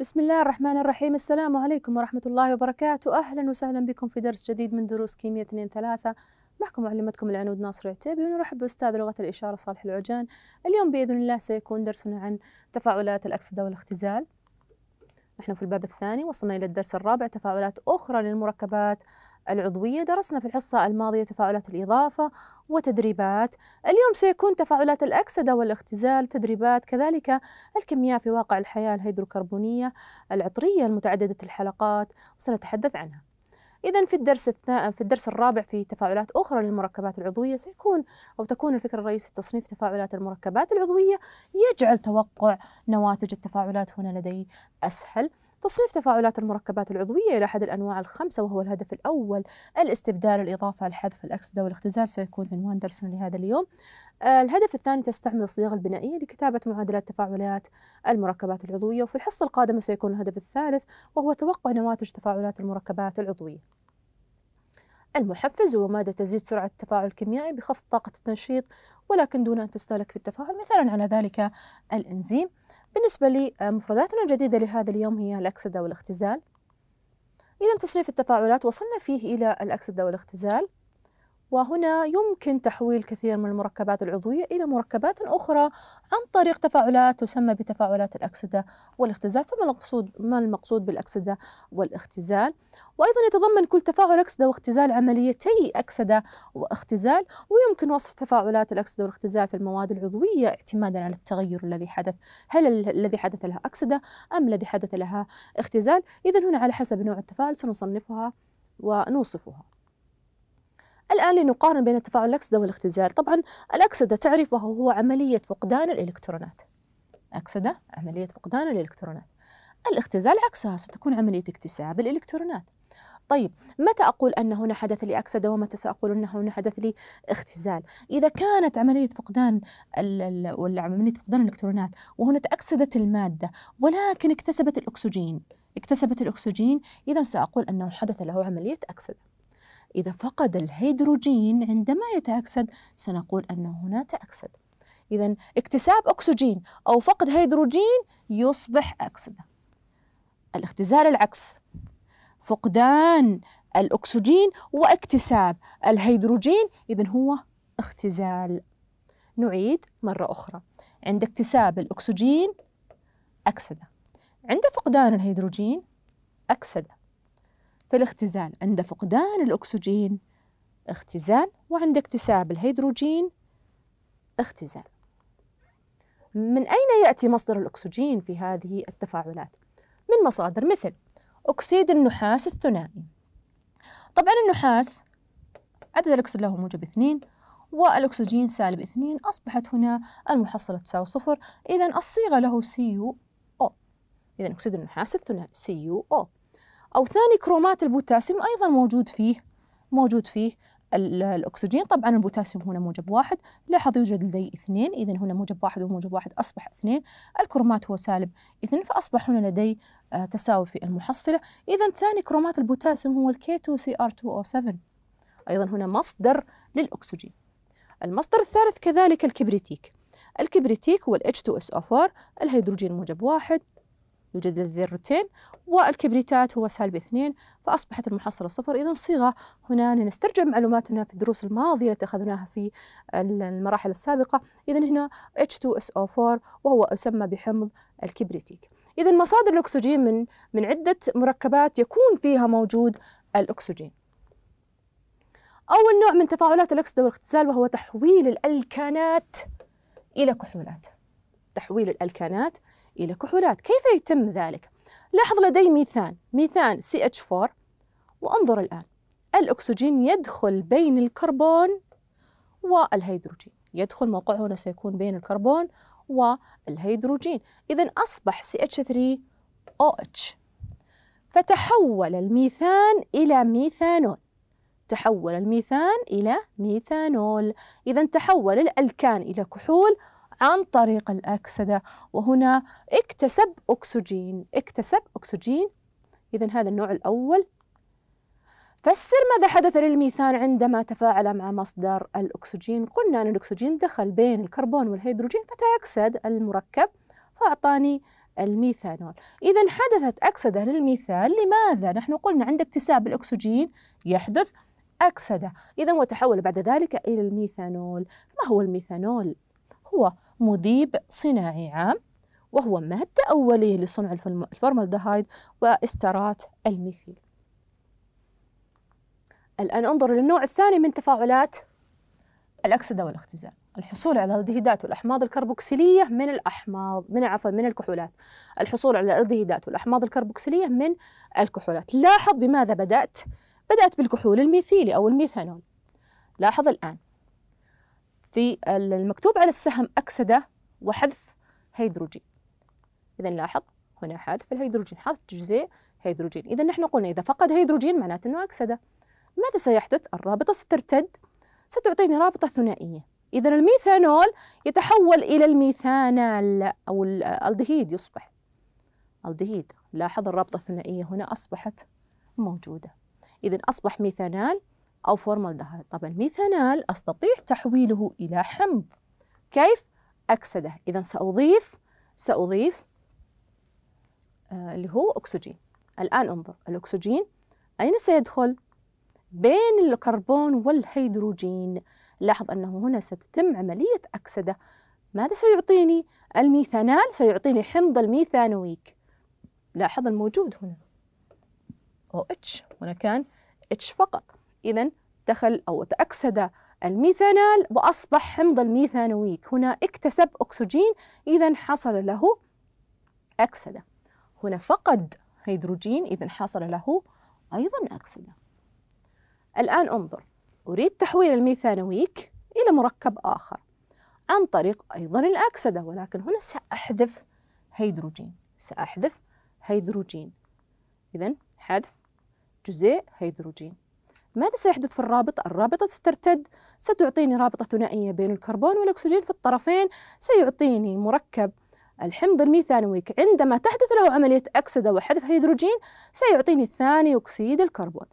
بسم الله الرحمن الرحيم السلام عليكم ورحمة الله وبركاته أهلا وسهلا بكم في درس جديد من دروس كيمياء 2 3 معكم معلمتكم العنود ناصر العتيبي ونرحب بأستاذ لغة الإشارة صالح العجان اليوم بإذن الله سيكون درسنا عن تفاعلات الأكسدة والاختزال نحن في الباب الثاني وصلنا إلى الدرس الرابع تفاعلات أخرى للمركبات العضوية درسنا في الحصة الماضية تفاعلات الإضافة وتدريبات اليوم سيكون تفاعلات الأكسدة والاختزال تدريبات كذلك الكيمياء في واقع الحياة الهيدروكربونية العطرية المتعددة الحلقات وسنتحدث عنها إذا في الدرس الثا... في الدرس الرابع في تفاعلات أخرى للمركبات العضوية سيكون أو تكون الفكرة الرئيسية تصنيف تفاعلات المركبات العضوية يجعل توقع نواتج التفاعلات هنا لدي أسهل تصنيف تفاعلات المركبات العضوية إلى أحد الأنواع الخمسة وهو الهدف الأول الاستبدال الإضافة الحذف الأكسدة والاختزال سيكون عنوان درسنا لهذا اليوم آه، الهدف الثاني تستعمل الصياغة البنائية لكتابة معادلات تفاعلات المركبات العضوية وفي الحصة القادمة سيكون الهدف الثالث وهو توقع نواتج تفاعلات المركبات العضوية المحفز هو مادة تزيد سرعة التفاعل الكيميائي بخفض طاقة التنشيط ولكن دون أن تستهلك في التفاعل مثالا على ذلك الإنزيم بالنسبة لمفرداتنا آه، الجديدة لهذا اليوم هي الأكسدة والاختزال إذا تصريف التفاعلات وصلنا فيه إلى الأكسدة والاختزال وهنا يمكن تحويل كثير من المركبات العضوية إلى مركبات أخرى عن طريق تفاعلات تسمى بتفاعلات الأكسدة والاختزال فما المقصود ما المقصود بالأكسدة والاختزال وأيضا يتضمن كل تفاعل أكسدة واختزال عمليتي أكسدة واختزال ويمكن وصف تفاعلات الأكسدة والاختزال في المواد العضوية اعتمادا على التغير الذي حدث هل الذي حدث لها أكسدة أم الذي حدث لها اختزال إذا هنا على حسب نوع التفاعل سنصنفها ونوصفها الآن لنقارن بين التفاعل الأكسدة والاختزال طبعا الأكسدة تعرفها هو عملية فقدان الإلكترونات أكسدة عملية فقدان الإلكترونات الاختزال عكسها ستكون عملية اكتساب الإلكترونات طيب متى أقول أن هنا حدث لي أكسدة ومتى سأقول أن هنا حدث لي اختزال إذا كانت عملية فقدان ولا عملية فقدان الإلكترونات وهنا تأكسدت المادة ولكن اكتسبت الأكسجين اكتسبت الأكسجين إذا سأقول أنه حدث له عملية أكسدة إذا فقد الهيدروجين عندما يتأكسد سنقول أن هنا تأكسد إذا اكتساب أكسجين أو فقد هيدروجين يصبح أكسدة الاختزال العكس فقدان الأكسجين واكتساب الهيدروجين إذا هو اختزال نعيد مرة أخرى عند اكتساب الأكسجين أكسدة عند فقدان الهيدروجين أكسدة في الاختزال عند فقدان الأكسجين اختزال وعند اكتساب الهيدروجين اختزال من أين يأتي مصدر الأكسجين في هذه التفاعلات؟ من مصادر مثل أكسيد النحاس الثنائي طبعا النحاس عدد الأكسيد له موجب اثنين والأكسجين سالب اثنين أصبحت هنا المحصلة تساوي صفر إذا الصيغة له CuO إذا أكسيد النحاس الثنائي CuO أو ثاني كرومات البوتاسيوم أيضا موجود فيه موجود فيه الأكسجين طبعا البوتاسيوم هنا موجب واحد لاحظ يوجد لدي اثنين إذا هنا موجب واحد وموجب واحد أصبح اثنين الكرومات هو سالب اثنين فأصبح هنا لدي آه، تساوي في المحصلة إذا ثاني كرومات البوتاسيوم هو K2CR2O7 أيضا هنا مصدر للأكسجين المصدر الثالث كذلك الكبريتيك الكبريتيك هو ال H2SO4 الهيدروجين موجب واحد يوجد للذرتين والكبريتات هو سالب اثنين فأصبحت المحصلة صفر إذا صيغة هنا لنسترجع معلوماتنا في الدروس الماضية التي أخذناها في المراحل السابقة إذا هنا H2SO4 وهو يسمى بحمض الكبريتيك إذا مصادر الأكسجين من من عدة مركبات يكون فيها موجود الأكسجين أول نوع من تفاعلات الأكسدة والاختزال وهو تحويل الألكانات إلى كحولات تحويل الألكانات إلى كحولات كيف يتم ذلك؟ لاحظ لدي ميثان ميثان CH4 وانظر الآن الأكسجين يدخل بين الكربون والهيدروجين يدخل موقعه هنا سيكون بين الكربون والهيدروجين إذا أصبح CH3OH فتحول الميثان إلى ميثانول تحول الميثان إلى ميثانول إذا تحول الألكان إلى كحول عن طريق الأكسدة وهنا اكتسب أكسجين اكتسب أكسجين إذا هذا النوع الأول فسر ماذا حدث للميثان عندما تفاعل مع مصدر الأكسجين قلنا أن الأكسجين دخل بين الكربون والهيدروجين فتأكسد المركب فأعطاني الميثانول إذا حدثت أكسدة للميثان لماذا؟ نحن قلنا عند اكتساب الأكسجين يحدث أكسدة إذا وتحول بعد ذلك إلى الميثانول ما هو الميثانول؟ هو مذيب صناعي عام وهو مادة أولية لصنع الفورمالدهايد واسترات الميثيل الآن انظر للنوع الثاني من تفاعلات الأكسدة والاختزال الحصول على الالدهيدات والأحماض الكربوكسيلية من الأحماض من عفوا من الكحولات الحصول على الالدهيدات والأحماض الكربوكسيلية من الكحولات لاحظ بماذا بدأت بدأت بالكحول الميثيلي أو الميثانول لاحظ الآن في المكتوب على السهم أكسدة وحذف هيدروجين إذا لاحظ هنا حذف الهيدروجين حذف جزيء هيدروجين إذا نحن قلنا إذا فقد هيدروجين معناته أنه أكسدة ماذا سيحدث؟ الرابطة سترتد ستعطيني رابطة ثنائية إذا الميثانول يتحول إلى الميثانال أو الألدهيد يصبح الدهيد لاحظ الرابطة الثنائية هنا أصبحت موجودة إذا أصبح ميثانال أو فورمالدهايد طب الميثانال أستطيع تحويله إلى حمض كيف؟ أكسده إذا سأضيف سأضيف آه اللي هو أكسجين الآن انظر الأكسجين أين سيدخل؟ بين الكربون والهيدروجين لاحظ أنه هنا ستتم عملية أكسدة ماذا سيعطيني؟ الميثانال سيعطيني حمض الميثانويك لاحظ الموجود هنا OH هنا كان H فقط إذا دخل أو تأكسد الميثانال وأصبح حمض الميثانويك هنا اكتسب أكسجين إذا حصل له أكسدة هنا فقد هيدروجين إذا حصل له أيضا أكسدة الآن انظر أريد تحويل الميثانويك إلى مركب آخر عن طريق أيضا الأكسدة ولكن هنا سأحذف هيدروجين سأحذف هيدروجين إذا حذف جزيء هيدروجين ماذا سيحدث في الرابطة؟ الرابطة سترتد ستعطيني رابطة ثنائية بين الكربون والأكسجين في الطرفين سيعطيني مركب الحمض الميثانوي عندما تحدث له عملية أكسدة وحذف هيدروجين سيعطيني ثاني أكسيد الكربون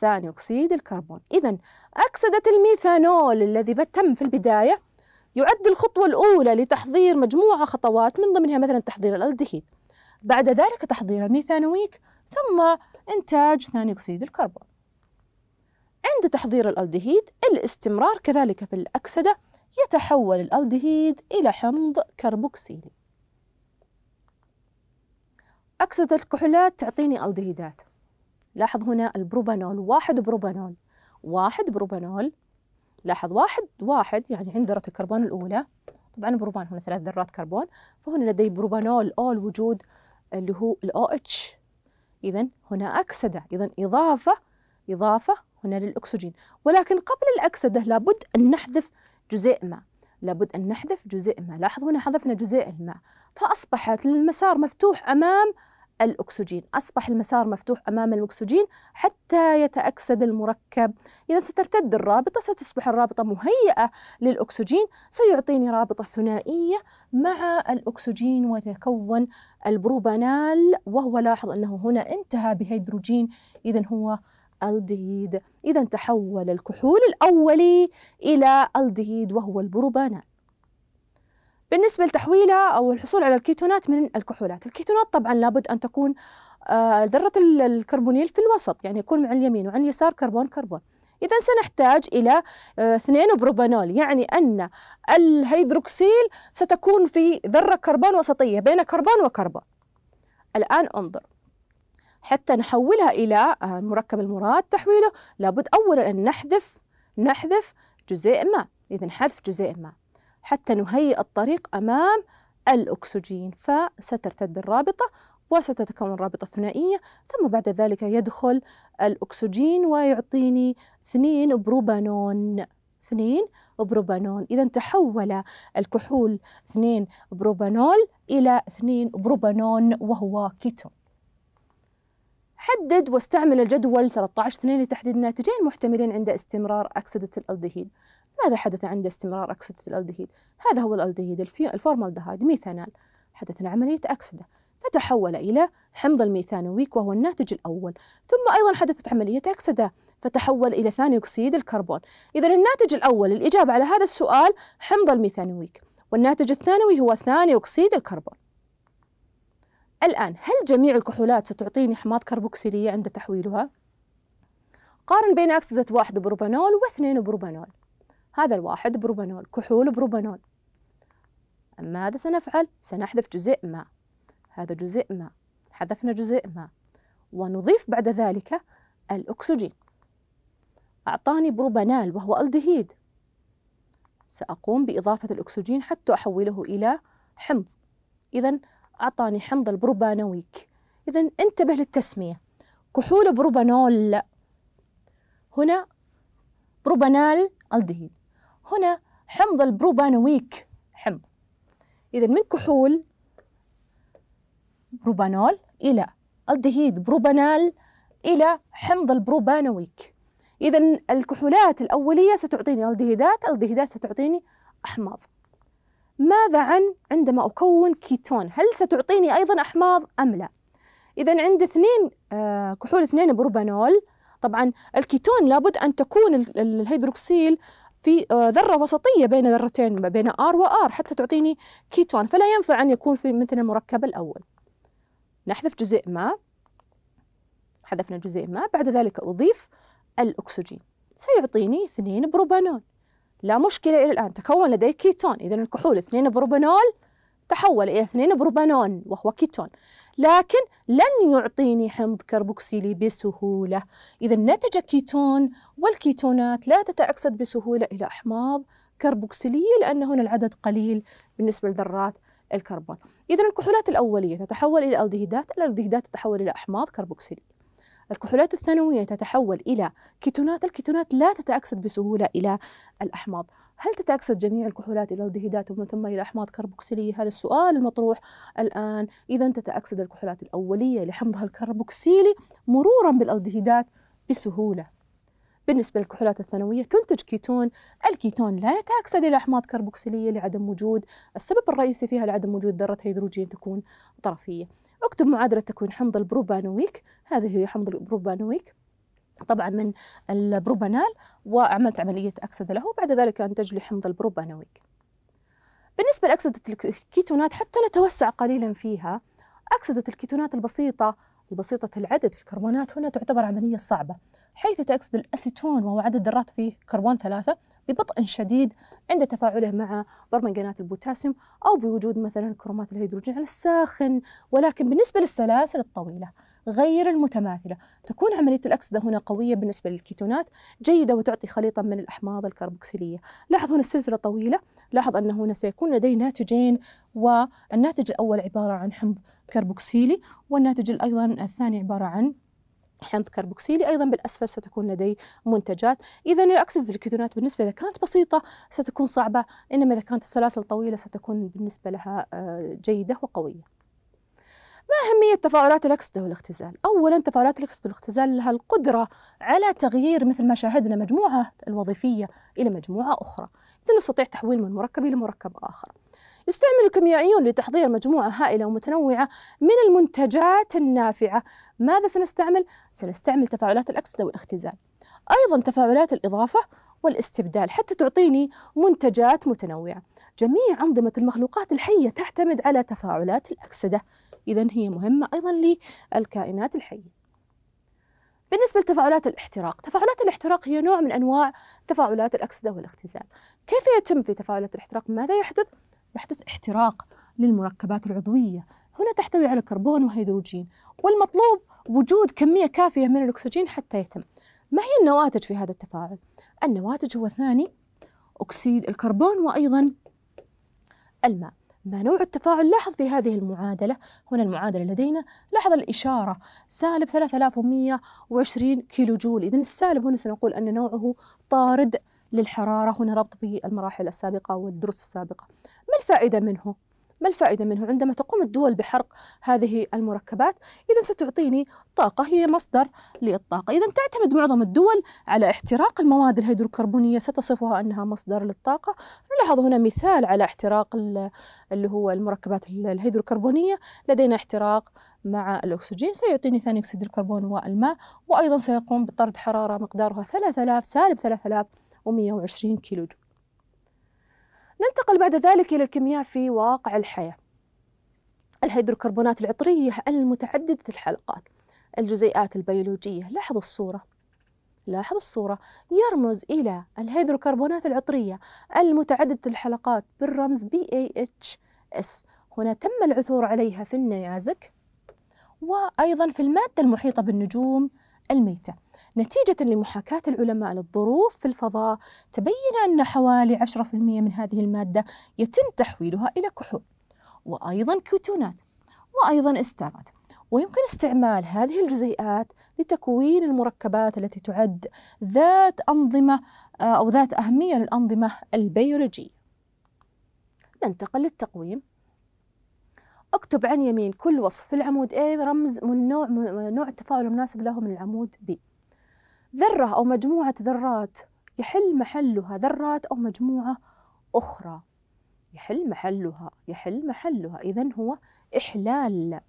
ثاني أكسيد الكربون إذا أكسدة الميثانول الذي تم في البداية يعد الخطوة الأولى لتحضير مجموعة خطوات من ضمنها مثلا تحضير الألدهيد بعد ذلك تحضير الميثانويك ثم إنتاج ثاني أكسيد الكربون عند تحضير الألدهيد الاستمرار كذلك في الأكسدة يتحول الألدهيد إلى حمض كربوكسيلي أكسدة الكحولات تعطيني ألدهيدات لاحظ هنا البروبانول واحد بروبانول واحد بروبانول لاحظ واحد واحد يعني عند ذرة الكربون الأولى طبعا بروبان هنا ثلاث ذرات كربون فهنا لدي بروبانول أول وجود اللي هو الـ OH إذا هنا أكسدة إذا إضافة إضافة هنا للأكسجين ولكن قبل الأكسدة لابد أن نحذف جزيء ما لابد أن نحذف جزيء ما لاحظ هنا حذفنا جزيء الماء فأصبحت المسار مفتوح أمام الأكسجين أصبح المسار مفتوح أمام الأكسجين حتى يتأكسد المركب إذا سترتد الرابطة ستصبح الرابطة مهيئة للأكسجين سيعطيني رابطة ثنائية مع الأكسجين ويتكون البروبانال وهو لاحظ أنه هنا انتهى بهيدروجين إذا هو الدهيد إذا تحول الكحول الأولي إلى الدهيد وهو البروبانات بالنسبة لتحويلها أو الحصول على الكيتونات من الكحولات الكيتونات طبعا لابد أن تكون آه، ذرة الكربونيل في الوسط يعني يكون عن اليمين وعن اليسار كربون كربون إذا سنحتاج إلى آه، اثنين بروبانول يعني أن الهيدروكسيل ستكون في ذرة كربون وسطية بين كربون وكربون الآن انظر حتى نحولها إلى المركب آه، المراد تحويله لابد أولا أن نحذف نحذف جزيء ما إذا حذف جزيء ما حتى نهيئ الطريق أمام الأكسجين فسترتد الرابطة وستتكون رابطة ثنائية ثم بعد ذلك يدخل الأكسجين ويعطيني اثنين بروبانون اثنين بروبانون إذا تحول الكحول اثنين بروبانول إلى اثنين بروبانون وهو كيتون حدد واستعمل الجدول 13 2 لتحديد الناتجين المحتملين عند استمرار أكسدة الألدهيد ماذا حدث عند استمرار أكسدة الألدهيد؟ هذا هو الألدهيد الفورمالدهايد ميثانال حدث عملية أكسدة فتحول إلى حمض الميثانويك وهو الناتج الأول ثم أيضا حدثت عملية أكسدة فتحول إلى ثاني أكسيد الكربون إذا الناتج الأول الإجابة على هذا السؤال حمض الميثانويك والناتج الثانوي هو ثاني أكسيد الكربون الآن هل جميع الكحولات ستعطيني حماض كربوكسيلية عند تحويلها؟ قارن بين أكسدة واحد بروبانول واثنين بروبانول هذا الواحد بروبانول كحول بروبانول ماذا سنفعل؟ سنحذف جزء ما هذا جزء ما حذفنا جزء ما ونضيف بعد ذلك الأكسجين أعطاني بروبانال وهو الدهيد سأقوم بإضافة الأكسجين حتى أحوله إلى حمض إذا أعطاني حمض البروبانويك إذا انتبه للتسمية كحول بروبانول هنا بروبانال الدهيد هنا حمض البروبانويك حمض إذا من كحول بروبانول إلى الدهيد بروبانال إلى حمض البروبانويك إذا الكحولات الأولية ستعطيني الدهيدات الدهيدات ستعطيني أحماض ماذا عن عندما أكون كيتون هل ستعطيني أيضا أحماض أم لا إذا عند اثنين آه، كحول اثنين بروبانول طبعا الكيتون لابد أن تكون الهيدروكسيل في آه، ذرة وسطية بين ذرتين بين R و R حتى تعطيني كيتون فلا ينفع أن يكون في مثل المركب الأول نحذف جزيء ما حذفنا جزيء ما بعد ذلك أضيف الأكسجين سيعطيني اثنين بروبانول لا مشكلة إلى الآن تكون لدي كيتون إذا الكحول 2 بروبانول تحول إلى 2 بروبانون وهو كيتون لكن لن يعطيني حمض كربوكسيلي بسهولة إذا نتج كيتون والكيتونات لا تتأكسد بسهولة إلى أحماض كربوكسيلية لأن هنا العدد قليل بالنسبة لذرات الكربون إذا الكحولات الأولية تتحول إلى ألدهيدات الألدهيدات تتحول إلى أحماض كربوكسيلية الكحولات الثانوية تتحول إلى كيتونات الكيتونات لا تتأكسد بسهولة إلى الأحماض هل تتأكسد جميع الكحولات إلى الدهيدات ومن ثم إلى أحماض كربوكسيلية؟ هذا السؤال المطروح الآن إذا تتأكسد الكحولات الأولية لحمضها الكربوكسيلي مرورا بالألدهيدات بسهولة بالنسبة للكحولات الثانوية تنتج كيتون الكيتون لا يتأكسد إلى أحماض كربوكسيلية لعدم وجود السبب الرئيسي فيها لعدم وجود ذرة هيدروجين تكون طرفية اكتب معادلة تكوين حمض البروبانويك هذه هي حمض البروبانويك طبعا من البروبانال وعملت عملية أكسدة له وبعد ذلك أنتج لي حمض البروبانويك بالنسبة لأكسدة الكيتونات حتى نتوسع قليلا فيها أكسدة الكيتونات البسيطة البسيطة العدد في الكربونات هنا تعتبر عملية صعبة حيث تأكسد الأسيتون وهو عدد ذرات فيه كربون ثلاثة ببطء شديد عند تفاعله مع برمجانات البوتاسيوم أو بوجود مثلا كرومات الهيدروجين على الساخن ولكن بالنسبة للسلاسل الطويلة غير المتماثلة تكون عملية الأكسدة هنا قوية بالنسبة للكيتونات جيدة وتعطي خليطا من الأحماض الكربوكسيلية لاحظ هنا السلسلة طويلة لاحظ أن هنا سيكون لدي ناتجين والناتج الأول عبارة عن حمض كربوكسيلي والناتج أيضا الثاني عبارة عن حمض كربوكسيلي أيضا بالأسفل ستكون لدي منتجات إذا الأكسدة الكيتونات بالنسبة إذا كانت بسيطة ستكون صعبة إنما إذا كانت السلاسل طويلة ستكون بالنسبة لها آه، جيدة وقوية ما أهمية تفاعلات الأكسدة والاختزال؟ أولا تفاعلات الأكسدة والاختزال لها القدرة على تغيير مثل ما شاهدنا مجموعة الوظيفية إلى مجموعة أخرى إذا نستطيع تحويل من مركب إلى مركب آخر يستعمل الكيميائيون لتحضير مجموعة هائلة ومتنوعة من المنتجات النافعة ماذا سنستعمل؟ سنستعمل تفاعلات الأكسدة والاختزال أيضا تفاعلات الإضافة والاستبدال حتى تعطيني منتجات متنوعة جميع أنظمة المخلوقات الحية تعتمد على تفاعلات الأكسدة إذا هي مهمة أيضا للكائنات الحية بالنسبة لتفاعلات الاحتراق، تفاعلات الاحتراق هي نوع من أنواع تفاعلات الأكسدة والاختزال. كيف يتم في تفاعلات الاحتراق؟ ماذا يحدث؟ يحدث احتراق للمركبات العضوية هنا تحتوي على كربون وهيدروجين والمطلوب وجود كمية كافية من الأكسجين حتى يتم ما هي النواتج في هذا التفاعل؟ النواتج هو ثاني أكسيد الكربون وأيضا الماء ما نوع التفاعل لاحظ في هذه المعادلة هنا المعادلة لدينا لاحظ الإشارة سالب 3120 كيلو جول إذا السالب هنا سنقول أن نوعه طارد للحرارة هنا ربط بالمراحل السابقة والدروس السابقة ما الفائدة منه؟ ما الفائدة منه؟ عندما تقوم الدول بحرق هذه المركبات إذا ستعطيني طاقة هي مصدر للطاقة إذا تعتمد معظم الدول على احتراق المواد الهيدروكربونية ستصفها أنها مصدر للطاقة نلاحظ هنا مثال على احتراق اللي هو المركبات الهيدروكربونية لدينا احتراق مع الأكسجين سيعطيني ثاني أكسيد الكربون والماء وأيضا سيقوم بطرد حرارة مقدارها 3000 سالب 3000 و120 كيلو جول ننتقل بعد ذلك إلى الكيمياء في واقع الحياة الهيدروكربونات العطرية المتعددة الحلقات الجزيئات البيولوجية لاحظوا الصورة لاحظ الصورة يرمز إلى الهيدروكربونات العطرية المتعددة الحلقات بالرمز BAHS هنا تم العثور عليها في النيازك وأيضا في المادة المحيطة بالنجوم الميتة نتيجة لمحاكاة العلماء للظروف في الفضاء تبين أن حوالي 10% من هذه المادة يتم تحويلها إلى كحول وأيضا كيتونات وأيضا استارات ويمكن استعمال هذه الجزيئات لتكوين المركبات التي تعد ذات أنظمة آه، أو ذات أهمية للأنظمة البيولوجية ننتقل للتقويم اكتب عن يمين كل وصف في العمود A رمز من نوع من نوع التفاعل المناسب له من العمود B ذرة أو مجموعة ذرات يحل محلها ذرات أو مجموعة أخرى يحل محلها يحل محلها إذا هو إحلال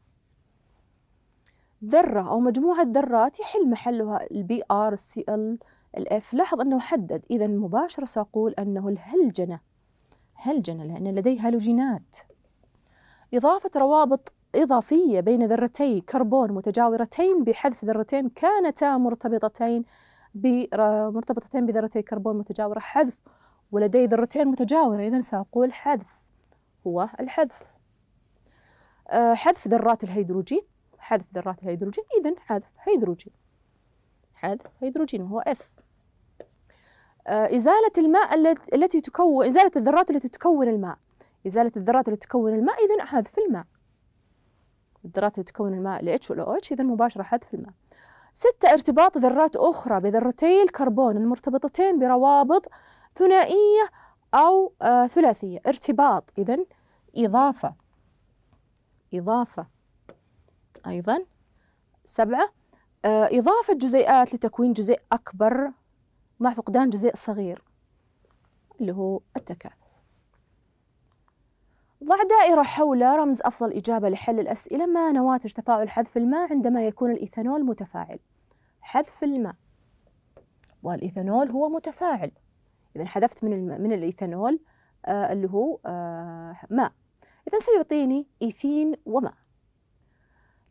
ذرة أو مجموعة ذرات يحل محلها البي آر السي ال الإف لاحظ أنه حدد إذا مباشرة سأقول أنه الهلجنة هلجنة لأن لديه هالوجينات إضافة روابط إضافية بين ذرتي كربون متجاورتين بحذف ذرتين كانتا مرتبطتين مرتبطتين بذرتي كربون متجاورة حذف ولدي ذرتين متجاورة إذا سأقول حذف هو الحذف آه، حذف ذرات الهيدروجين حذف ذرات الهيدروجين إذا حذف هيدروجين حذف هيدروجين وهو اف آه، إزالة الماء التي تكون إزالة الذرات التي تكون الماء إزالة الذرات التي تكون الماء إذا حذف الماء الذرات اللي تكون الماء ل OH إذا مباشرة حذف الماء ستة ارتباط ذرات أخرى بذرتي الكربون المرتبطتين بروابط ثنائية أو آه ثلاثية ارتباط إذا إضافة إضافة أيضا سبعة آه إضافة جزيئات لتكوين جزيء أكبر مع فقدان جزيء صغير اللي هو التكاثر ضع دائرة حول رمز أفضل إجابة لحل الأسئلة ما نواتج تفاعل حذف الماء عندما يكون الإيثانول متفاعل حذف الماء والإيثانول هو متفاعل إذا حذفت من من الإيثانول آه اللي هو آه ماء إذا سيعطيني إيثين وماء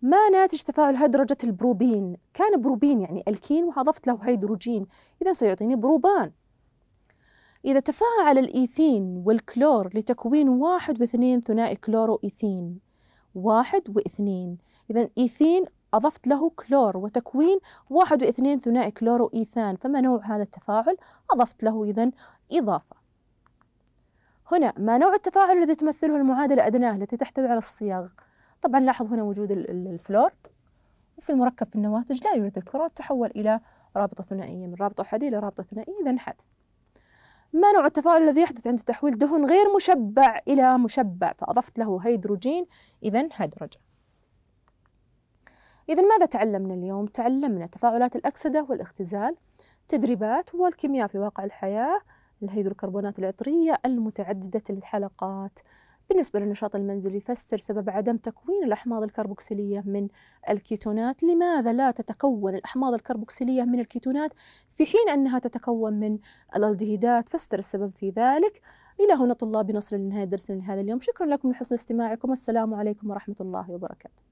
ما ناتج تفاعل هيدروجة البروبين كان بروبين يعني ألكين وأضفت له هيدروجين إذا سيعطيني بروبان إذا تفاعل الإيثين والكلور لتكوين واحد واثنين ثنائي كلورو إيثين واحد واثنين إذا إيثين أضفت له كلور وتكوين واحد واثنين ثنائي كلورو إيثان فما نوع هذا التفاعل؟ أضفت له إذا إضافة هنا ما نوع التفاعل الذي تمثله المعادلة أدناه التي تحتوي على الصياغ طبعا لاحظ هنا وجود الفلور وفي المركب في النواتج لا يوجد الكلور تحول إلى رابطة ثنائية من رابطة أحادية إلى رابطة ثنائية إذا حذف ما نوع التفاعل الذي يحدث عند تحويل دهن غير مشبع إلى مشبع فأضفت له هيدروجين إذا هيدروج إذا ماذا تعلمنا اليوم؟ تعلمنا تفاعلات الأكسدة والاختزال تدريبات والكيمياء في واقع الحياة الهيدروكربونات العطرية المتعددة الحلقات بالنسبة للنشاط المنزلي فسر سبب عدم تكوين الأحماض الكربوكسيلية من الكيتونات لماذا لا تتكون الأحماض الكربوكسيلية من الكيتونات في حين أنها تتكون من الألدهيدات فسر السبب في ذلك إلى هنا طلاب نصل لنهاية درسنا لهذا اليوم شكرا لكم لحسن استماعكم والسلام عليكم ورحمة الله وبركاته